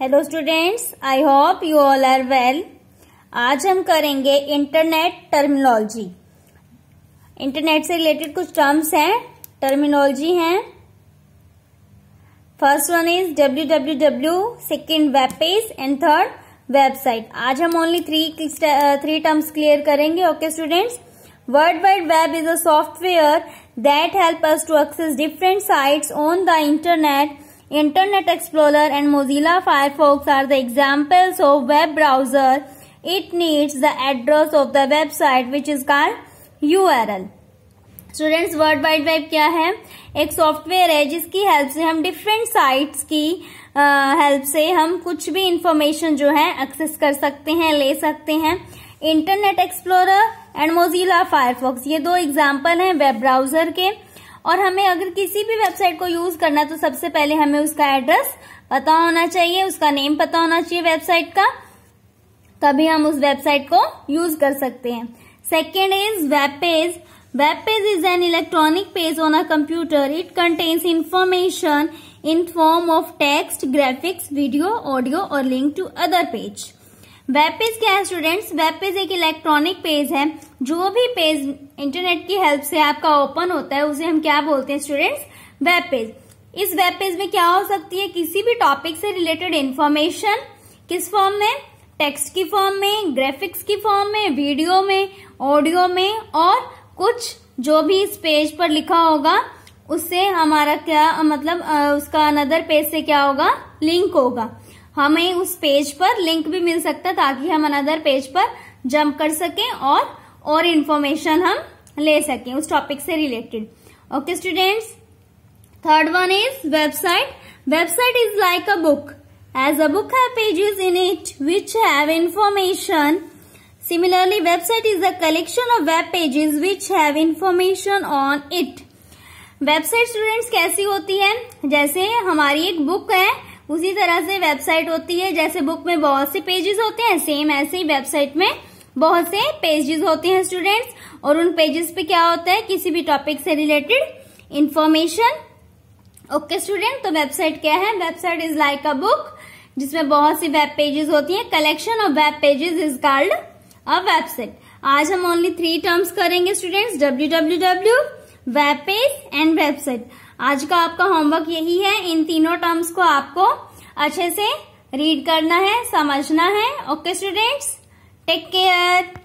Hello students I hope you all are well आज हम करेंगे इंटरनेट टर्मिनोलॉजी इंटरनेट से रिलेटेड कुछ टर्म्स हैं टर्मिनोलॉजी हैं first one is W W W second web page and third website आज हम only three three terms clear करेंगे okay students world wide web is a software that help us to access different sites on the internet Internet Explorer and Mozilla Firefox are the examples of web browser. It needs the address of the website which is called URL. Students world wide web क्या है एक software है जिसकी help से हम different sites की help से हम कुछ भी इंफॉर्मेशन जो है एक्सेस कर सकते हैं ले सकते हैं internet explorer and Mozilla Firefox ये दो एग्जाम्पल हैं वेब ब्राउजर के और हमें अगर किसी भी वेबसाइट को यूज करना तो सबसे पहले हमें उसका एड्रेस पता होना चाहिए उसका नेम पता होना चाहिए वेबसाइट का तभी हम उस वेबसाइट को यूज कर सकते हैं second is web page web page is an electronic page on a computer it contains information in form of text graphics video audio और link to other page web page क्या है students web page एक electronic page है जो भी page internet की help से आपका ओपन होता है उसे हम क्या बोलते हैं स्टूडेंट्स वेब पेज इस वेब पेज में क्या हो सकती है किसी भी टॉपिक से रिलेटेड इन्फॉर्मेशन किस फॉर्म में टेक्स्ट की फॉर्म में ग्राफिक्स की फॉर्म में वीडियो में ऑडियो में और कुछ जो भी इस पेज पर लिखा होगा उससे हमारा क्या मतलब उसका अनदर पेज से क्या होगा लिंक होगा हमें उस पेज पर लिंक भी मिल सकता है ताकि हम अनदर पेज पर जंप कर सकें और और इन्फॉर्मेशन हम ले सकें उस टॉपिक से related okay students third one is website website is like a book as a book have pages in it which have information similarly website is a collection of web pages which have information on it website students कैसी होती है जैसे हमारी एक book है उसी तरह से वेबसाइट होती है जैसे बुक में बहुत से पेजेस होते हैं सेम ऐसे ही वेबसाइट में बहुत से पेजेस होते हैं स्टूडेंट्स और उन पेजेस पे क्या होता है किसी भी टॉपिक से रिलेटेड इंफॉर्मेशन ओके स्टूडेंट तो वेबसाइट क्या है website is like a book जिसमें बहुत सी वेब पेजेस होती हैं collection of web pages is called a website आज हम ओनली थ्री टर्म्स करेंगे students W W W web page and website आज का आपका होमवर्क यही है इन तीनों टर्म्स को आपको अच्छे से रीड करना है समझना है ओके स्टूडेंट्स टेक केयर